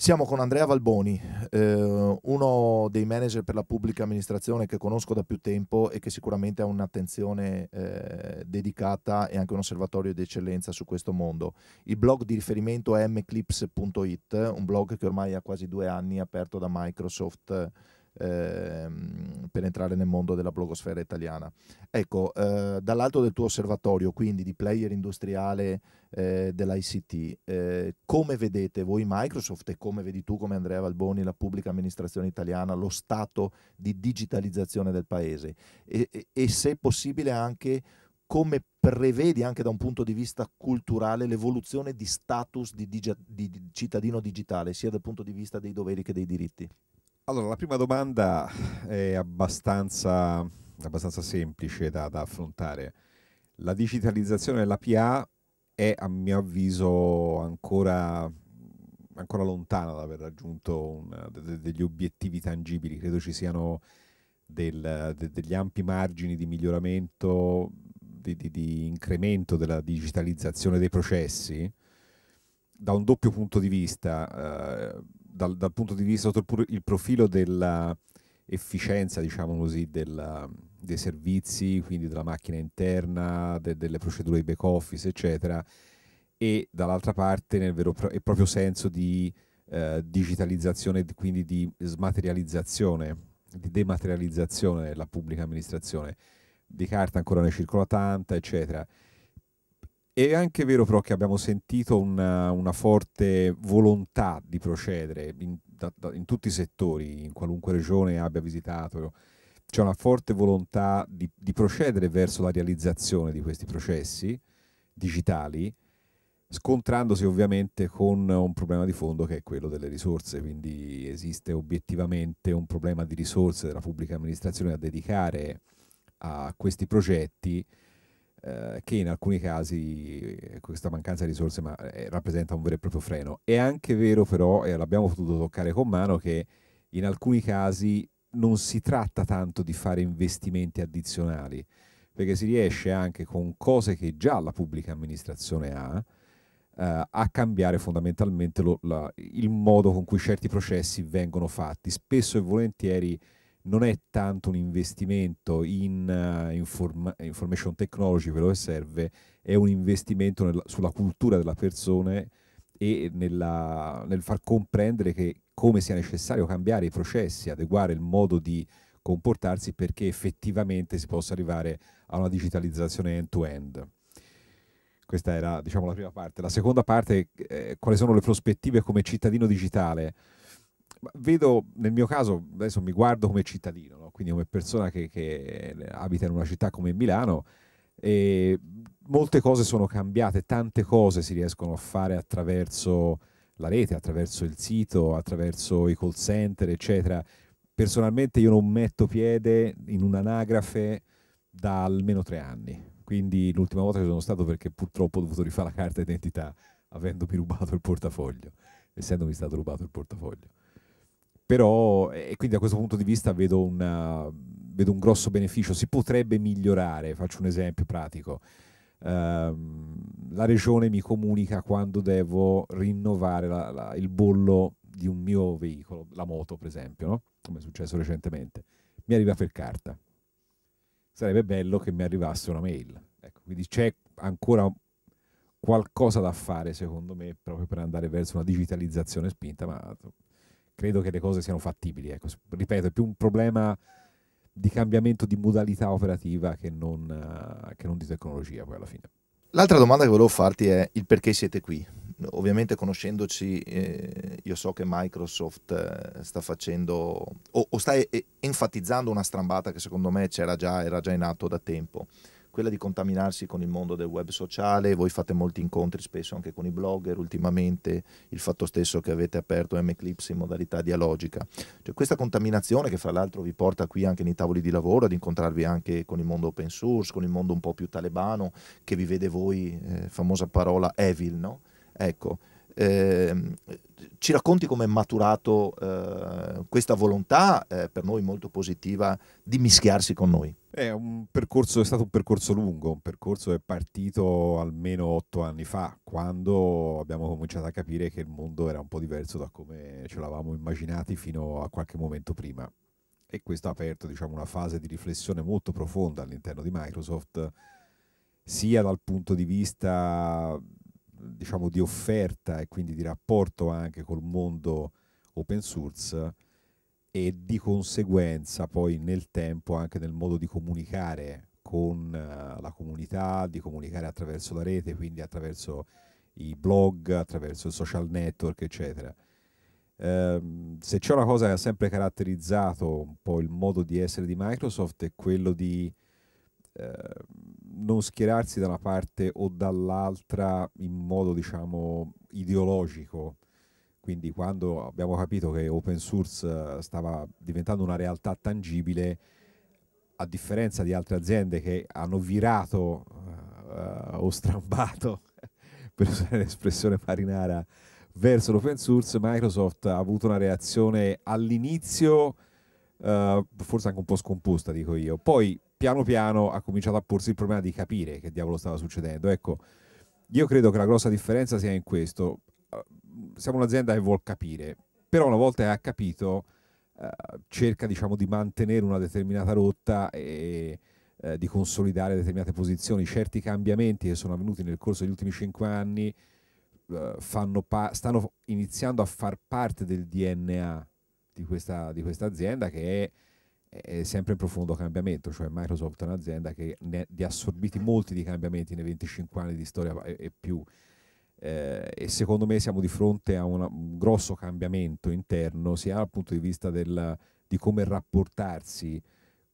Siamo con Andrea Valboni, eh, uno dei manager per la pubblica amministrazione che conosco da più tempo e che sicuramente ha un'attenzione eh, dedicata e anche un osservatorio di eccellenza su questo mondo. Il blog di riferimento è mclips.it, un blog che ormai ha quasi due anni aperto da Microsoft eh, per entrare nel mondo della blogosfera italiana. Ecco, eh, dall'alto del tuo osservatorio, quindi di player industriale eh, dell'ICT, eh, come vedete voi Microsoft e come vedi tu, come Andrea Valboni, la pubblica amministrazione italiana, lo stato di digitalizzazione del paese? e, e, e se possibile anche come prevedi anche da un punto di vista culturale l'evoluzione di status di, digi- di, cittadino digitale, sia dal punto di vista dei doveri che dei diritti? Allora, la prima domanda è abbastanza, abbastanza semplice da, da, affrontare. La digitalizzazione della PA è, a mio avviso, ancora, ancora lontana da aver raggiunto un, de, degli obiettivi tangibili. Credo ci siano del, de, degli ampi margini di miglioramento, di, di, di incremento della digitalizzazione dei processi da un doppio punto di vista. Eh, dal, dal, punto di vista sotto il profilo dell'efficienza, diciamo così, della, dei servizi, quindi della macchina interna, de, delle procedure di back office, eccetera, e dall'altra parte nel vero e proprio senso di eh, digitalizzazione, quindi di smaterializzazione, di dematerializzazione della pubblica amministrazione. Di carta ancora ne circola tanta, eccetera. È anche vero però che abbiamo sentito una, una forte volontà di procedere in, da, da, in, tutti i settori, in qualunque regione abbia visitato, c'è una forte volontà di, di, procedere verso la realizzazione di questi processi digitali, scontrandosi ovviamente con un problema di fondo che è quello delle risorse, quindi esiste obiettivamente un problema di risorse della pubblica amministrazione da dedicare a questi progetti eh, che in alcuni casi eh, questa mancanza di risorse ma, eh, rappresenta un vero e proprio freno. È anche vero però, e l'abbiamo potuto toccare con mano, che in alcuni casi non si tratta tanto di fare investimenti addizionali, perché si riesce anche con cose che già la pubblica amministrazione ha, Uh, a cambiare fondamentalmente lo, la, il modo con cui certi processi vengono fatti. Spesso e volentieri non è tanto un investimento in uh, inform- information technology, quello che serve, è un investimento nel, sulla cultura della persona e nella, nel far comprendere che come sia necessario cambiare i processi, adeguare il modo di comportarsi perché effettivamente si possa arrivare a una digitalizzazione end-to-end. Questa era diciamo, la prima parte. La seconda parte, eh, quali sono le prospettive come cittadino digitale? vedo nel mio caso, adesso mi guardo come cittadino, no? quindi come persona che, che, abita in una città come Milano, e molte cose sono cambiate, tante cose si riescono a fare attraverso la rete, attraverso il sito, attraverso i call center, eccetera. Personalmente io non metto piede in un'anagrafe da almeno tre anni, quindi l'ultima volta che sono stato perché purtroppo ho dovuto rifare la carta d'identità avendomi rubato il portafoglio, essendomi stato rubato il portafoglio. Però, eh, e quindi da questo punto di vista vedo, una, eh, vedo un grosso beneficio. Si potrebbe migliorare, faccio un esempio pratico. Uh, la regione mi comunica quando devo rinnovare la, la, il bollo di un mio veicolo, la moto per esempio, no? come è successo recentemente, mi arriva per carta. Sarebbe bello che mi arrivasse una mail. Ecco, quindi c'è ancora qualcosa da fare secondo me proprio per andare verso una digitalizzazione spinta, ma credo che le cose siano fattibili. Ecco. Ripeto, è più un problema di cambiamento di modalità operativa che non, eh, che non di tecnologia poi alla fine. L'altra domanda che volevo farti è il perché siete qui. Ovviamente conoscendoci, eh, io so che Microsoft eh, sta facendo o, o sta e- enfatizzando una strambata che secondo me c'era già, era già in atto da tempo quella di contaminarsi con il mondo del web sociale, voi fate molti incontri spesso anche con i blogger ultimamente, il fatto stesso che avete aperto MClips in modalità dialogica. Cioè, questa contaminazione che fra l'altro vi porta qui anche nei tavoli di lavoro ad incontrarvi anche con il mondo open source, con il mondo un po' più talebano, che vi vede voi, eh, famosa parola evil, no? Ecco, Ehm, ci racconti come è maturato eh, questa volontà, eh, per noi molto positiva, di mischiarsi con noi? È, percorso, è, stato un percorso lungo, un percorso che è partito almeno otto anni fa, quando abbiamo cominciato a capire che il mondo era un po' diverso da come ce l'avamo immaginati fino a qualche momento prima. E questo ha aperto diciamo, una fase di riflessione molto profonda all'interno di Microsoft, sia dal punto di vista diciamo, di offerta e quindi di rapporto anche col mondo open source e di conseguenza poi nel tempo anche nel modo di comunicare con eh, la comunità, di comunicare attraverso la rete, quindi attraverso i blog, attraverso i social network, eccetera. Um, se c'è una cosa che ha sempre caratterizzato un po' il modo di essere di Microsoft è quello di uh, non schierarsi da una parte o dall'altra in modo diciamo ideologico. Quindi quando abbiamo capito che open source eh, stava diventando una realtà tangibile, a differenza di altre aziende che hanno virato uh, o strambato, per usare l'espressione marinara, verso l'open source, Microsoft ha avuto una reazione all'inizio uh, forse anche un po' scomposta, dico io. Poi piano piano ha cominciato a porsi il problema di capire che diavolo stava succedendo. Ecco, io credo che la grossa differenza sia in questo. Eh, siamo un'azienda che vuole capire, però una volta che ha capito eh, cerca diciamo, di mantenere una determinata rotta e eh, di consolidare determinate posizioni. Certi cambiamenti che sono avvenuti nel corso degli ultimi cinque anni eh, stanno iniziando a far parte del DNA di questa, di questa azienda che è è sempre in profondo cambiamento, cioè Microsoft è un'azienda che ne ha assorbiti molti di cambiamenti nei 25 anni di storia e, e più eh, e secondo me siamo di fronte a una, un grosso cambiamento interno sia dal punto di vista del, di come rapportarsi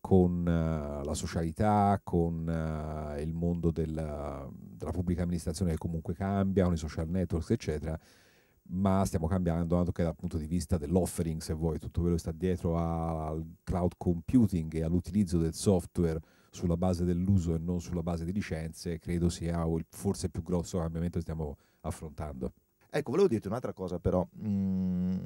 con uh, la socialità, con uh, il mondo della, della pubblica amministrazione che comunque cambia, con i social networks eccetera, ma stiamo cambiando anche dal punto di vista dell'offering, se vuoi, tutto quello che sta dietro al cloud computing e all'utilizzo del software sulla base dell'uso e non sulla base di licenze, credo sia forse il più grosso cambiamento che stiamo affrontando. Ecco, volevo dirti un'altra cosa però, mm,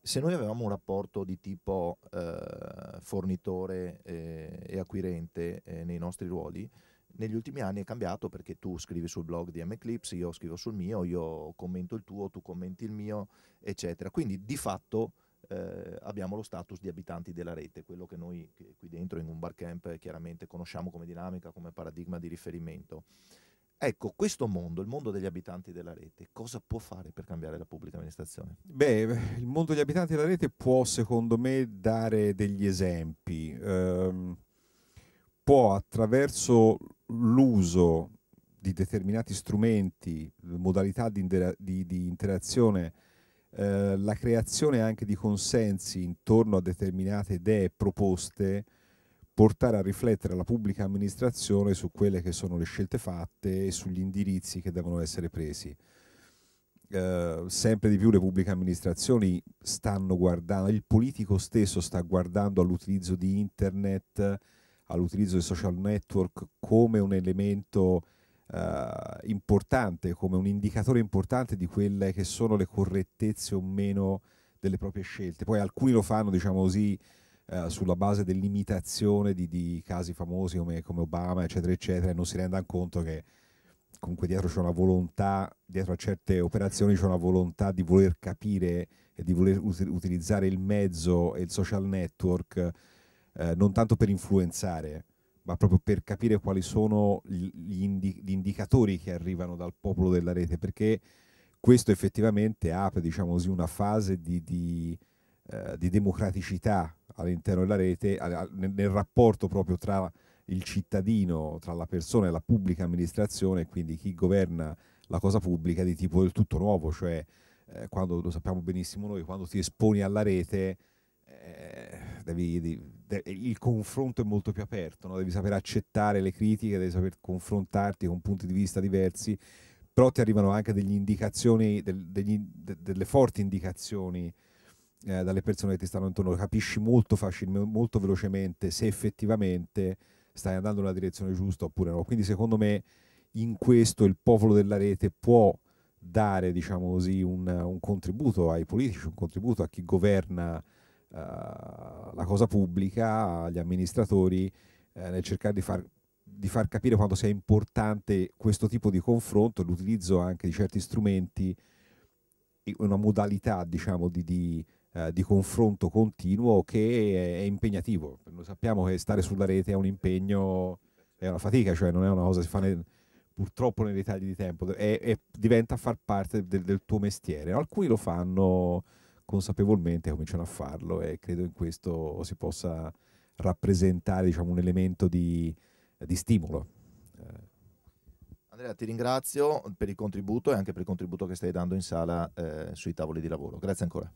se noi avevamo un rapporto di tipo eh, fornitore eh, e acquirente eh, nei nostri ruoli, negli ultimi anni è cambiato perché tu scrivi sul blog di M Eclipse, io scrivo sul mio, io commento il tuo, tu commenti il mio, eccetera. Quindi di fatto eh, abbiamo lo status di abitanti della rete, quello che noi che qui dentro in un bar camp eh, chiaramente conosciamo come dinamica, come paradigma di riferimento. Ecco, questo mondo, il mondo degli abitanti della rete, cosa può fare per cambiare la pubblica amministrazione? Beh, il mondo degli abitanti della rete può, secondo me, dare degli esempi. Eh, può attraverso l'uso di determinati strumenti, modalità di, di, di interazione, eh, la creazione anche di consensi intorno a determinate idee e proposte, portare a riflettere la pubblica amministrazione su quelle che sono le scelte fatte e sugli indirizzi che devono essere presi. Eh, sempre di più le pubbliche amministrazioni stanno guardando, il politico stesso sta guardando all'utilizzo di internet, all'utilizzo dei social network come un elemento eh, importante, come un indicatore importante di quelle che sono le correttezze o meno delle proprie scelte. Poi alcuni lo fanno, diciamo così, eh, sulla base dell'imitazione di, di casi famosi come, come, Obama, eccetera, eccetera, e non si rendano conto che comunque dietro c'è una volontà, dietro a certe operazioni c'è una volontà di voler capire e di voler ut- utilizzare il mezzo e il social network eh, non tanto per influenzare, ma proprio per capire quali sono gli, indi gli, indicatori che arrivano dal popolo della rete, perché questo effettivamente apre diciamo così, una fase di, di, eh, di democraticità all'interno della rete, nel, nel rapporto proprio tra il cittadino, tra la persona e la pubblica amministrazione, quindi chi governa la cosa pubblica di tipo del tutto nuovo, cioè eh, quando lo sappiamo benissimo noi, quando ti esponi alla rete eh, devi, devi il confronto è molto più aperto, no? devi saper accettare le critiche, devi saper confrontarti con punti di vista diversi, però ti arrivano anche degli indicazioni, del, degli, de, delle forti indicazioni eh, dalle persone che ti stanno intorno, capisci molto facilmente, molto velocemente se effettivamente stai andando nella direzione giusta oppure no. Quindi secondo me in questo il popolo della rete può dare diciamo così, un, un contributo ai politici, un contributo a chi governa eh, la cosa pubblica, gli amministratori, eh, nel cercare di far, di far, capire quanto sia importante questo tipo di confronto, l'utilizzo anche di certi strumenti, una modalità diciamo, di, di, uh, di confronto continuo che è, è impegnativo. Noi sappiamo che stare sulla rete è un impegno, è una fatica, cioè non è una cosa che si fa... Nel, purtroppo nei ritagli di tempo e, e diventa far parte del, del tuo mestiere. Alcuni lo fanno consapevolmente cominciano a farlo e credo in questo si possa rappresentare diciamo, un elemento di, di stimolo. Eh. Andrea, ti ringrazio per il contributo e anche per il contributo che stai dando in sala eh, sui tavoli di lavoro. Grazie ancora.